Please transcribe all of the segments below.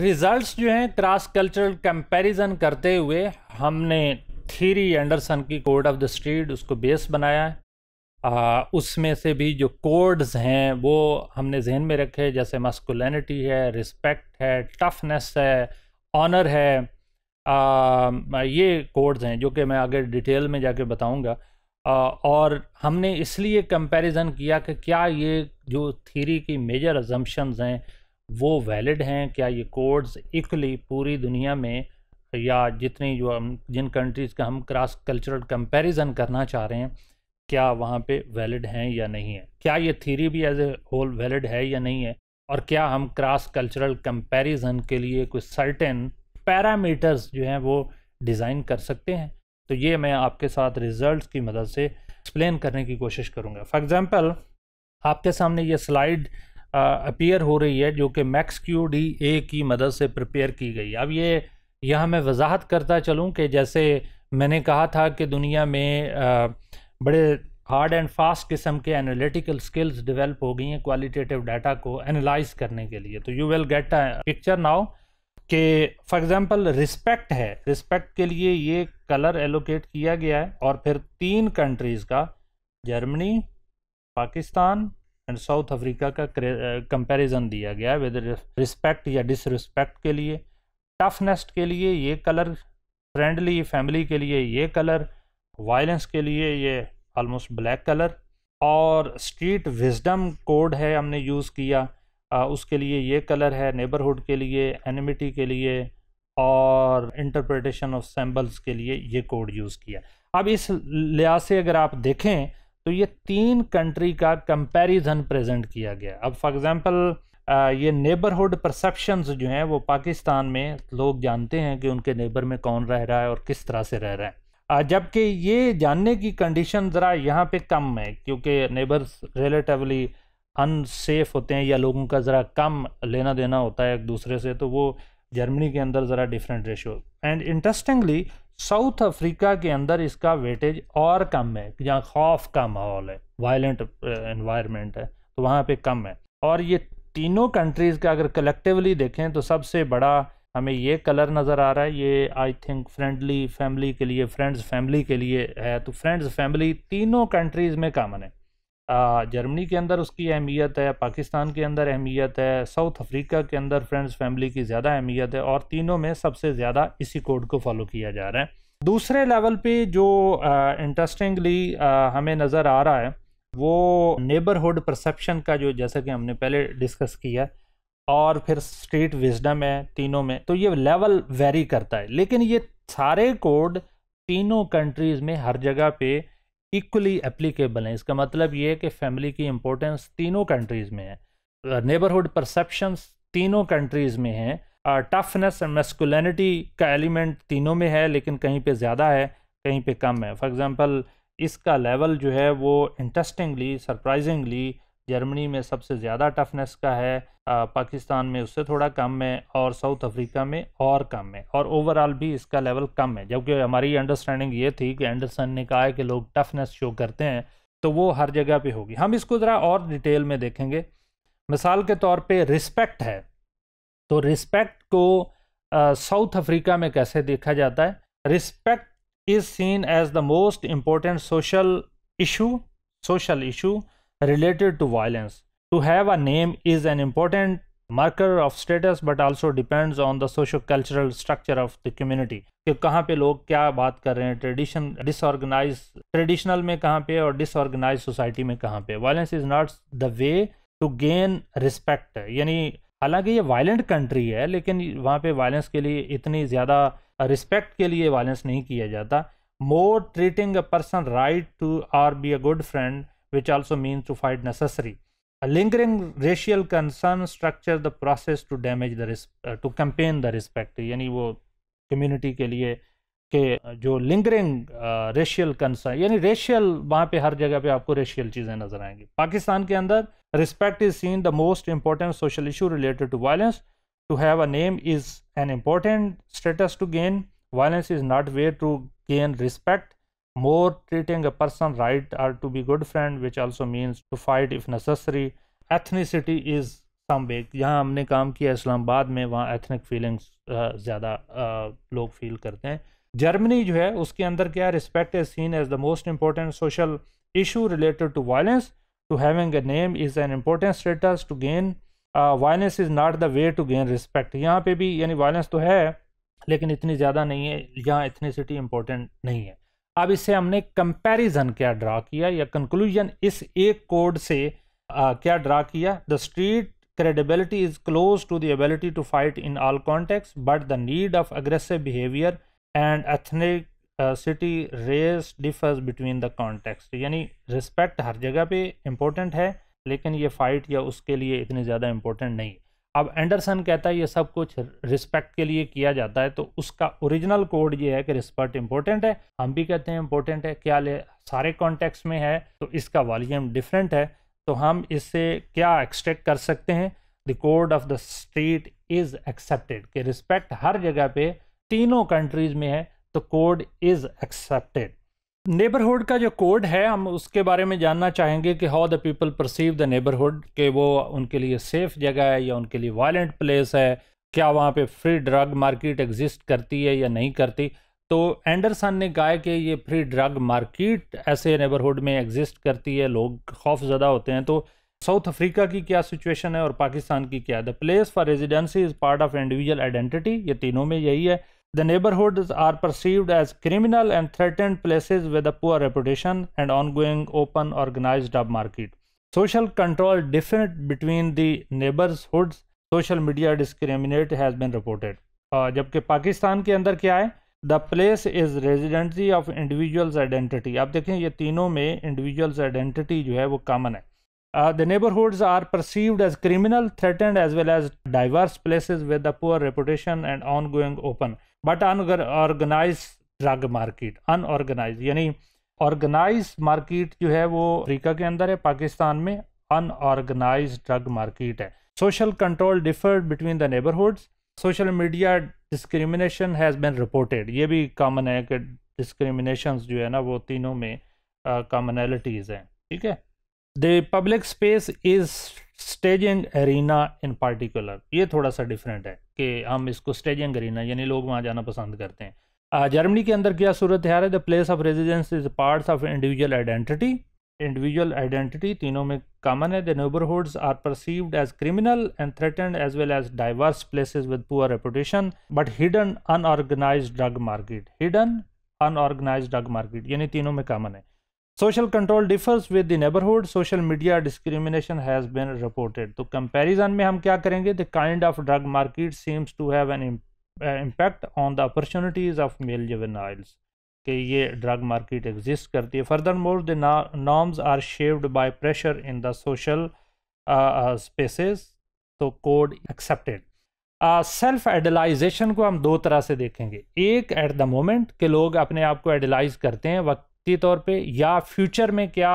Results जो हैं cross cultural comparison करते हुए हमने थीरी एंडरसन की कोड ऑफ द स्ट्रीट उसको बेस बनाया है उसमें से भी जो कोड्स हैं वो हमने जहन में रखे जैसे मस्कुलैनिटी है रिस्पेक्ट है टफनेस है ऑनर है आ, ये कोड्स हैं जो कि मैं आगे डिटेल में जाके बताऊंगा और हमने इसलिए कंपैरिजन किया कि क्या ये जो थीरी की मेजर अजम्पशंस हैं वो वैलिड हैं क्या ये कोड्स इक्वली पूरी दुनिया में या जितनी जो हम जिन कंट्रीज़ का हम क्रॉस कल्चरल कंपैरिजन करना चाह रहे हैं क्या वहाँ पे वैलिड हैं या नहीं है क्या ये थीरी भी एज ए होल वैलिड है या नहीं है और क्या हम क्रॉस कल्चरल कंपैरिजन के लिए कुछ सर्टेन पैरामीटर्स जो हैं वो डिज़ाइन कर सकते हैं तो ये मैं आपके साथ रिजल्ट की मदद से एक्सप्लेन करने की कोशिश करूँगा फॉर एग्ज़ाम्पल आपके सामने ये स्लाइड अपीयर हो रही है जो कि मैक्स क्यू डी ए की मदद से प्रिपेयर की गई अब ये यहाँ मैं वजाहत करता चलूँ कि जैसे मैंने कहा था कि दुनिया में आ, बड़े हार्ड एंड फास्ट किस्म के एनालिटिकल स्किल्स डेवलप हो गई हैं क्वालिटेटिव डाटा को एनालाइज करने के लिए तो you will get a picture now कि फॉर एग्जांपल रिस्पेक्ट है रिस्पेक्ट के लिए ये कलर एलोकेट किया गया है और फिर तीन कंट्रीज़ का Germany Pakistan and South Africa का कंपैरिजन uh, दिया गया है विद रिस्पेक्ट या डिसरिस्पेक्ट के लिए टफनेस के लिए ये कलर फ्रेंडली फैमिली के लिए ये कलर वायलेंस के लिए ये ऑलमोस्ट ब्लैक कलर और स्ट्रीट विजडम कोड है हमने यूज़ किया आ, uh, उसके लिए ये कलर है नेबरहुड के लिए एनिमिटी के लिए और इंटरप्रटेशन ऑफ सैम्बल्स के लिए ये कोड यूज़ किया अब इस लिहाज से अगर आप देखें तो ये तीन कंट्री का कंपैरिजन प्रेजेंट किया गया अब फॉर एग्जांपल ये नेबरहुड परसेप्शंस जो हैं वो पाकिस्तान में लोग जानते हैं कि उनके नेबर में कौन रह रहा है और किस तरह से रह रहा है जबकि ये जानने की कंडीशन ज़रा यहाँ पे कम है क्योंकि नेबर्स रिलेटिवली अनसेफ होते हैं या लोगों का ज़रा कम लेना देना होता है एक दूसरे से तो वो जर्मनी के अंदर ज़रा different ratio and interestingly South Africa के अंदर इसका वेटेज और कम है जहाँ खौफ का माहौल है वायलेंट इन्वायरमेंट uh, है तो वहाँ पे कम है और ये तीनों कंट्रीज़ का अगर कलेक्टिवली देखें तो सबसे बड़ा हमें ये कलर नज़र आ रहा है ये आई थिंक फ्रेंडली फैमिली के लिए फ्रेंड्स फैमिली के लिए है तो फ्रेंड्स फैमिली तीनों कंट्रीज़ में कामन है जर्मनी के अंदर उसकी अहमियत है पाकिस्तान के अंदर अहमियत है साउथ अफ्रीका के अंदर फ्रेंड्स फैमिली की ज़्यादा अहमियत है और तीनों में सबसे ज़्यादा इसी कोड को फॉलो किया जा रहा है दूसरे लेवल पे जो इंटरेस्टिंगली हमें नज़र आ रहा है वो नेबरहुड परसेप्शन का जो जैसा कि हमने पहले डिस्कस किया और फिर स्ट्रीट विजडम है तीनों में तो ये लेवल वेरी करता है लेकिन ये सारे कोड तीनों कंट्रीज़ में हर जगह पे इक्वली एप्लीकेबल हैं इसका मतलब ये है कि फैमिली की इम्पोर्टेंस तीनों कंट्रीज़ में है नेबरहुड uh, परसेप्शंस तीनों कंट्रीज़ में हैं टफनेस एंड मेस्कुलनिटी का एलिमेंट तीनों में है लेकिन कहीं पे ज़्यादा है कहीं पे कम है फॉर एग्ज़ाम्पल इसका लेवल जो है वो इंटरेस्टिंगली सरप्राइजिंगली जर्मनी में सबसे ज़्यादा टफनेस का है पाकिस्तान में उससे थोड़ा कम है और साउथ अफ्रीका में और कम है और ओवरऑल भी इसका लेवल कम है जबकि हमारी अंडरस्टैंडिंग ये थी कि एंडरसन ने कहा है कि लोग टफनेस शो करते हैं तो वो हर जगह पे होगी हम इसको ज़रा और डिटेल में देखेंगे मिसाल के तौर पे रिस्पेक्ट है तो रिस्पेक्ट को साउथ अफ्रीका में कैसे देखा जाता है respect is seen as the most important social issue social issue related to violence. To have a name is an important marker of status but also depends on the socio cultural structure of the community कि कहाँ पे लोग क्या बात कर रहे हैं tradition disorganise traditional में कहाँ पे और डिसऑर्गेनाइज सोसाइटी में कहाँ पे violence is not the way to gain respect यानी हालांकि ये वायलेंट कंट्री है लेकिन वहाँ पे वायलेंस के लिए इतनी ज़्यादा रिस्पेक्ट के लिए वायलेंस नहीं किया जाता more treating a person right to are be a good friend which also means to find necessary. A lingering racial concern structure the process to damage the res- uh, to campaign the respect. Yani wo community ke liye ke uh, jo lingering uh, racial concern. Yani racial वहाँ पे हर जगह पे आपको racial चीजें नजर आएंगी. Pakistan के अंदर respect is seen the most important social issue related to violence. To have a name is an important status to gain. Violence is not way to gain respect. more treating a person right or to be good friend which also means to fight if necessary ethnicity is some way यहाँ हमने काम किया इस्लामाबाद में वहाँ ethnic feelings ज़्यादा लोग feel करते हैं जर्मनी जो है उसके अंदर क्या respect is seen as the most important social issue related to violence to having a name is an important status to gain violence is not the way to gain respect यहाँ पे भी यानी violence तो है लेकिन इतनी ज़्यादा नहीं है यहाँ इथनिसिटी इम्पोर्टेंट नहीं है अब इससे हमने कंपैरिजन क्या ड्रा किया या कंक्लूजन इस एक कोड से आ, क्या ड्रा किया the street credibility is close to the ability to fight in all context but the need of aggressive behaviour and ethnicity race differs between the context यानी respect हर जगह पे important है लेकिन ये फ़ाइट या उसके लिए इतनी ज़्यादा इम्पोर्टेंट नहीं अब एंडरसन कहता है ये सब कुछ रिस्पेक्ट के लिए किया जाता है तो उसका ओरिजिनल कोड ये है कि रिस्पेक्ट इंपॉर्टेंट है हम भी कहते हैं इंपॉर्टेंट है क्या ले सारे कॉन्टेक्स्ट में है तो इसका वॉल्यूम डिफरेंट है तो हम इससे क्या एक्सट्रैक्ट कर सकते हैं the code of the state is accepted कि रिस्पेक्ट हर जगह पे तीनों कंट्रीज में है तो कोड इज़ एक्सेप्टेड नेबरहुड का जो कोड है हम उसके बारे में जानना चाहेंगे कि how the people perceive the neighbourhood के वो उनके लिए सेफ जगह है या उनके लिए वायलेंट प्लेस है क्या वहाँ पे फ्री ड्रग मार्केट एग्जिस्ट करती है या नहीं करती तो एंडरसन ने कहा कि ये फ्री ड्रग मार्केट ऐसे नेबरहुड में एग्जिस्ट करती है लोग खौफ ज़दा होते हैं तो साउथ अफ्रीका की क्या सिचुएशन है और पाकिस्तान की क्या the place for residency is part of individual identity ये तीनों में यही है The neighborhoods are perceived as criminal and threatened places with a poor reputation and ongoing open organized drug market. Social control different between the neighborhoods. Social media discriminate has been reported. Uh, जबकि पाकिस्तान के अंदर क्या है? The place is residency of individual's identity. आप देखें ये तीनों में individual's identity जो है वो common है. Uh, the neighborhoods are perceived as criminal, threatened as well as diverse places with a poor reputation and ongoing open. But organise drug market unorganise यानी ऑर्गेनाइज मार्केट जो है वो अफ्रीका के अंदर है पाकिस्तान में अनऑर्गेनाइज ड्रग मार्केट है social control differ between the neighbourhood social media discrimination has been reported ये भी कॉमन है कि डिस्क्रिमिनेशन जो है ना वो तीनों में कॉमनलिटीज हैं ठीक है the public space is staging arena in particular ये थोड़ा सा डिफरेंट है कि हम इसको स्टेजिंग करीना यानी लोग वहाँ जाना पसंद करते हैं जर्मनी के अंदर क्या सूरत हाल है the place of residence is parts of individual identity individual identity तीनों में कॉमन है the neighbourhoods are perceived as criminal and threaten as well as diverse places with poor reputation but hidden unorganise drug market hidden unorganised drug market यानी तीनों में common है social control differs with the neighbourhood social media discrimination has been reported तो comparison में हम क्या करेंगे the kind of drug market seems to have an impact on the opportunities of male juveniles ये drug market exist करती है furthermore the norms are shaped by pressure in the social spaces तो code accepted self idealization को हम दो तरह से देखेंगे एक एट द मोमेंट के लोग अपने आप को एडलाइज करते हैं वक्त वक्ती तौर पे या फ्यूचर में क्या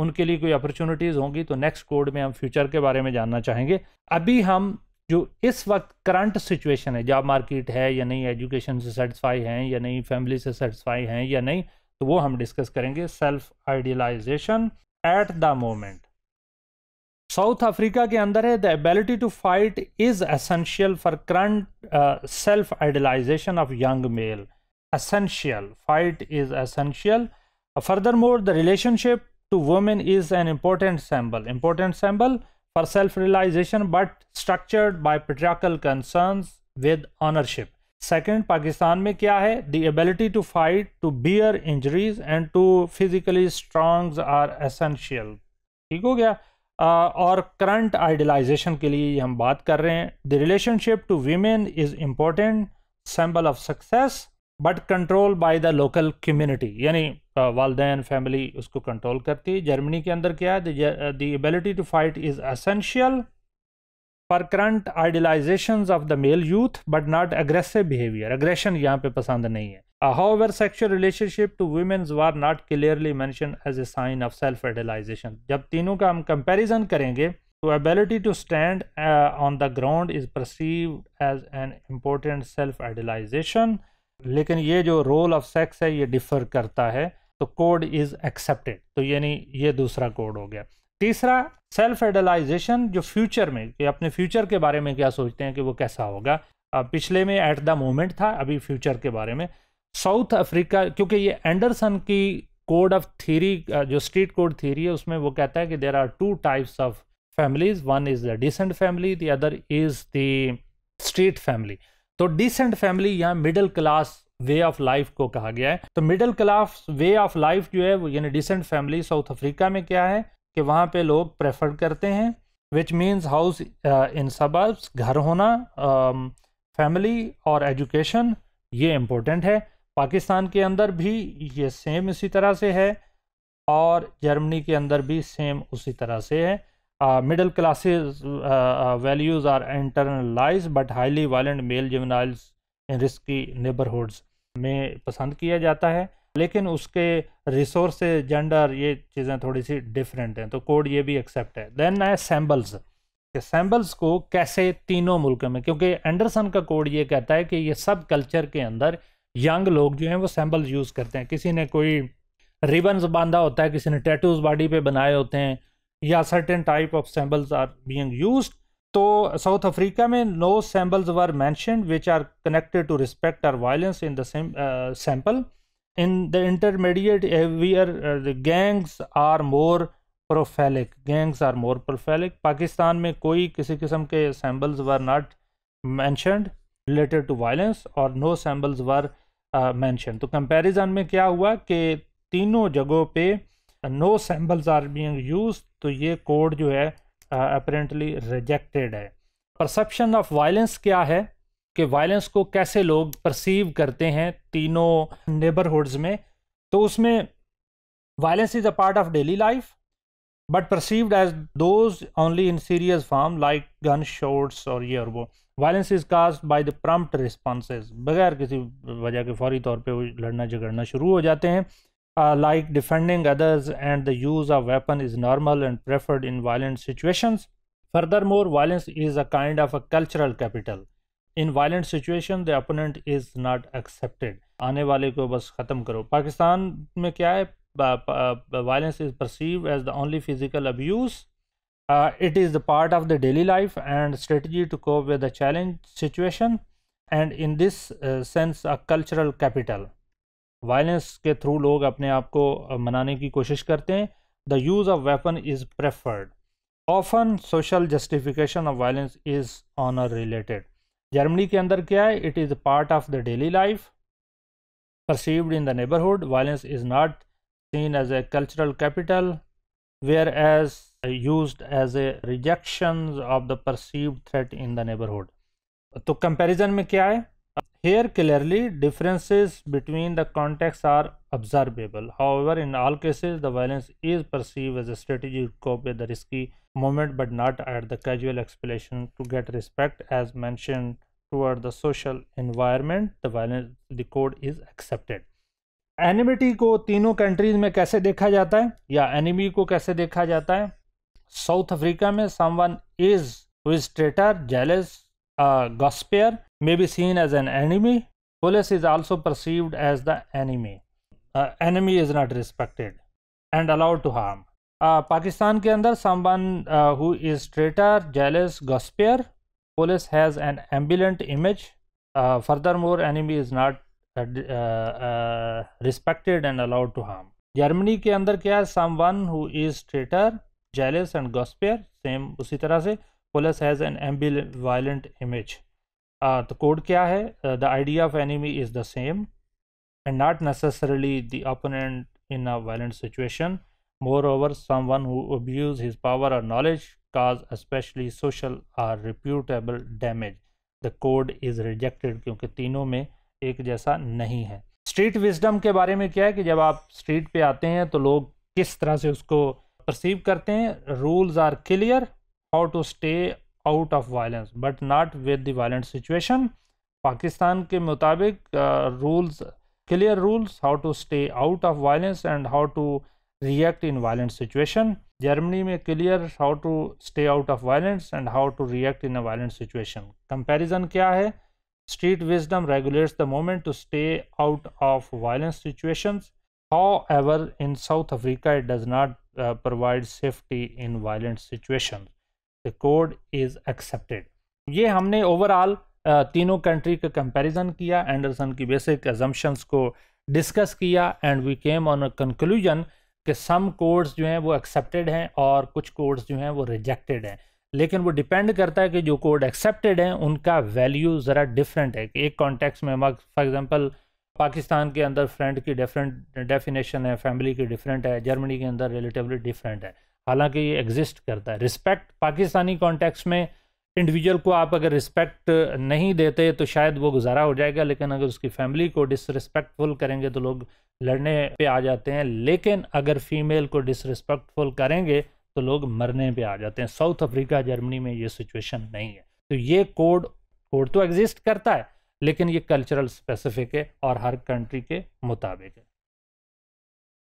उनके लिए कोई अपॉर्चुनिटीज़ होंगी तो नेक्स्ट कोड में हम फ्यूचर के बारे में जानना चाहेंगे अभी हम जो इस वक्त करंट सिचुएशन है जॉब मार्केट है या नहीं एजुकेशन से सेटिस्फाई हैं या नहीं फैमिली से सेटिस्फाई हैं या नहीं तो वो हम डिस्कस करेंगे self idealization at the moment South Africa के अंदर है the ability to fight is essential for current self idealization of young male essential fight is essential furthermore the relationship to women is an important symbol important symbol for self-realization but structured by patriarchal concerns with ownership second pakistan mein kya hai the ability to fight to bear injuries and to physically strongs are essential theek ho current idealization ke liye hum baat kar the relationship to women is important symbol of success but control by the local community यानी वालदेन family उसको control करती है Germany के अंदर क्या है the ability to fight is essential for current idealization of the male youth but not aggressive behaviour aggression यहाँ पे पसंद नहीं है however sexual relationship to women's was not clearly mentioned as a sign of self idealization जब तीनों का हम comparison करेंगे तो ability to stand on the ground is perceived as an important self idealization लेकिन ये जो रोल ऑफ सेक्स है ये डिफर करता है तो कोड इज़ एक्सेप्टेड तो यानी ये दूसरा कोड हो गया तीसरा सेल्फ एडलाइजेशन जो फ्यूचर में कि अपने फ्यूचर के बारे में क्या सोचते हैं कि वो कैसा होगा पिछले में एट द मोमेंट था अभी फ्यूचर के बारे में साउथ अफ्रीका क्योंकि ये एंडरसन की कोड ऑफ थीरी जो स्ट्रीट कोड थीरी है उसमें वो कहता है कि there are two types of families one is the decent family the other is the street family तो डिसेंट फैमिली या middle class way of life को कहा गया है तो middle class way of life जो है वो यानी डिसेंट फैमिली साउथ अफ्रीका में क्या है कि वहाँ पे लोग प्रेफर करते हैं which means house in suburbs घर होना फैमिली um, uh, और एजुकेशन ये इम्पोर्टेंट है पाकिस्तान के अंदर भी ये सेम इसी तरह से है और जर्मनी के अंदर भी सेम उसी तरह से है middle classes values are internalize but highly violent male juveniles in risky neighbourhoods में पसंद किया जाता है लेकिन उसके रिसोर्स जेंडर ये चीज़ें थोड़ी सी डिफरेंट हैं तो कोड ये भी एक्सेप्ट है देन है सैम्बल्स सैम्बल्स को कैसे तीनों मुल्क में क्योंकि एंडरसन का कोड ये कहता है कि ये सब कल्चर के अंदर यंग लोग जो हैं वो सैम्बल्स यूज़ करते हैं किसी ने कोई रिबन्स बांधा होता है किसी ने टैटूज बॉडी पे बनाए होते हैं या certain type of symbols are being used तो साउथ अफ्रीका में no symbols were mentioned which are connected to respect or violence in the sample in the intermediate where uh, the gangs are prolific gangs are more prolific Pakistan में कोई किसी किस्म के symbols were not mentioned related to violence और no symbols were mentioned तो comparison में क्या हुआ कि तीनों जगहों पर no samples are being used तो ये कोड जो है uh, रिजेक्टेड है परसेप्शन ऑफ वायलेंस क्या है कि वायलेंस को कैसे लोग परसीव करते हैं तीनों नेबरहुड्स में तो उसमें violence is a part of daily life but perceived as those only in serious form like gun shots और ये और वो violence is caused by the prompt response बगैर किसी वजह के फौरी तौर पे वो लड़ना झगड़ना शुरू हो जाते हैं Uh, like defending others and the use of weapon is normal and preferred in violent situations. Furthermore, violence is a kind of a cultural capital. In violent situation, the opponent is not accepted. Aane wale ko bas khatam karo. Pakistan mein kya hai? violence is perceived as the only physical abuse. Uh, it is the part of the daily life and strategy to cope with the challenge situation. And in this uh, sense, a cultural capital. Violence के through लोग अपने आप को मनाने की कोशिश करते हैं the use of weapon is preferred often social justification of violence is honour related Germany के अंदर क्या है it is part of the daily life perceived in the neighbourhood violence is not seen as a cultural capital whereas used as a rejection of the perceived threat in the neighbourhood तो comparison में क्या है Here clearly differences between the contexts are observable. However, in all cases, the violence is perceived as a strategy to cope with the risky moment but not at the casual explanation to get respect as mentioned toward the social environment the violence the code is accepted एनिमिटी को तीनों countries में कैसे देखा जाता है या enemy को कैसे देखा जाता है साउथ अफ्रीका में someone is who is traitor jealous a gossiper may be seen as an enemy. Police is also perceived as the enemy. Uh, enemy is not respected and allowed to harm. Uh, Pakistan के अंदर someone who is traitor jealous gossiper police has an ambivalent image furthermore enemy is not respected and allowed to harm Germany के अंदर क्या है someone who is traitor jealous and gossiper same उसी तरह से police has an ambivalent image तो code क्या है the idea of enemy is the same and not necessarily the opponent in a violent situation more moreover someone who abuse his power और knowledge cause specially social or reputable damage the code is rejected क्योंकि तीनों में एक जैसा नहीं है street wisdom के बारे में क्या है कि जब आप स्ट्रीट पे आते हैं तो लोग किस तरह से उसको परसीव करते हैं rules are clear how to stay out of violence but not with the violent situation pakistan ke mutabik uh, rules clear rules how to stay out of violence and how to react in violent situation germany mein clear how to stay out of violence and how to react in a violent situation comparison kya hai street wisdom regulates the moment to stay out of violent situations however in south africa it does not uh, provide safety in violent situations the code is accepted ये हमने overall तीनों country का comparison किया Anderson की basic assumptions को discuss किया and we came on a conclusion कि some codes जो हैं वो एक्सेप्टेड हैं और कुछ कोड्स जो हैं वो रिजेक्टेड हैं लेकिन वो डिपेंड करता है कि जो कोड एक्सेप्टेड हैं उनका वैल्यू ज़रा डिफरेंट है कि एक कॉन्टेक्स्ट में फॉर एग्जांपल पाकिस्तान के अंदर फ्रेंड की डिफरेंट डेफिनेशन है फैमिली की डिफरेंट है जर्मनी के अंदर रिलेटिवली डिफरेंट है हालांकि ये एग्जिस्ट करता है रिस्पेक्ट पाकिस्तानी कॉन्टेक्स्ट में इंडिविजुअल को आप अगर रिस्पेक्ट नहीं देते तो शायद वो गुजारा हो जाएगा लेकिन अगर उसकी फैमिली को डिसरिस्पेक्टफुल करेंगे तो लोग लड़ने पे आ जाते हैं लेकिन अगर फीमेल को डिसरिस्पेक्टफुल करेंगे तो लोग मरने पे आ जाते हैं साउथ अफ्रीका जर्मनी में ये सिचुएशन नहीं है तो ये कोड कोड तो एग्जिस्ट करता है लेकिन ये कल्चरल स्पेसिफिक है और हर कंट्री के मुताबिक है